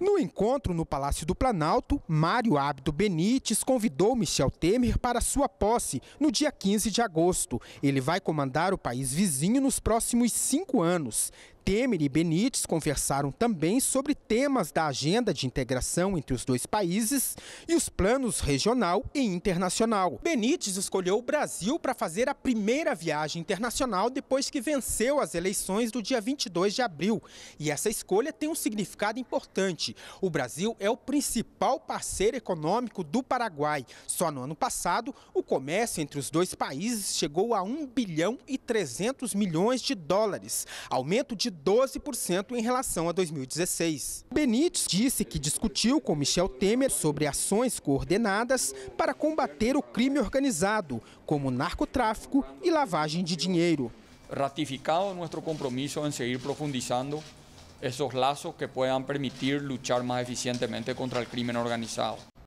No encontro no Palácio do Planalto, Mário Abdo Benites convidou Michel Temer para sua posse no dia 15 de agosto. Ele vai comandar o país vizinho nos próximos cinco anos. Temer e Benítez conversaram também sobre temas da agenda de integração entre os dois países e os planos regional e internacional. Benítez escolheu o Brasil para fazer a primeira viagem internacional depois que venceu as eleições do dia 22 de abril. E essa escolha tem um significado importante. O Brasil é o principal parceiro econômico do Paraguai. Só no ano passado, o comércio entre os dois países chegou a 1 bilhão e 300 milhões de dólares, aumento de 12% em relação a 2016. Benítez disse que discutiu com Michel Temer sobre ações coordenadas para combater o crime organizado, como narcotráfico e lavagem de dinheiro. Ratificado nosso compromisso em seguir profundizando esses laços que possam permitir lutar mais eficientemente contra o crime organizado.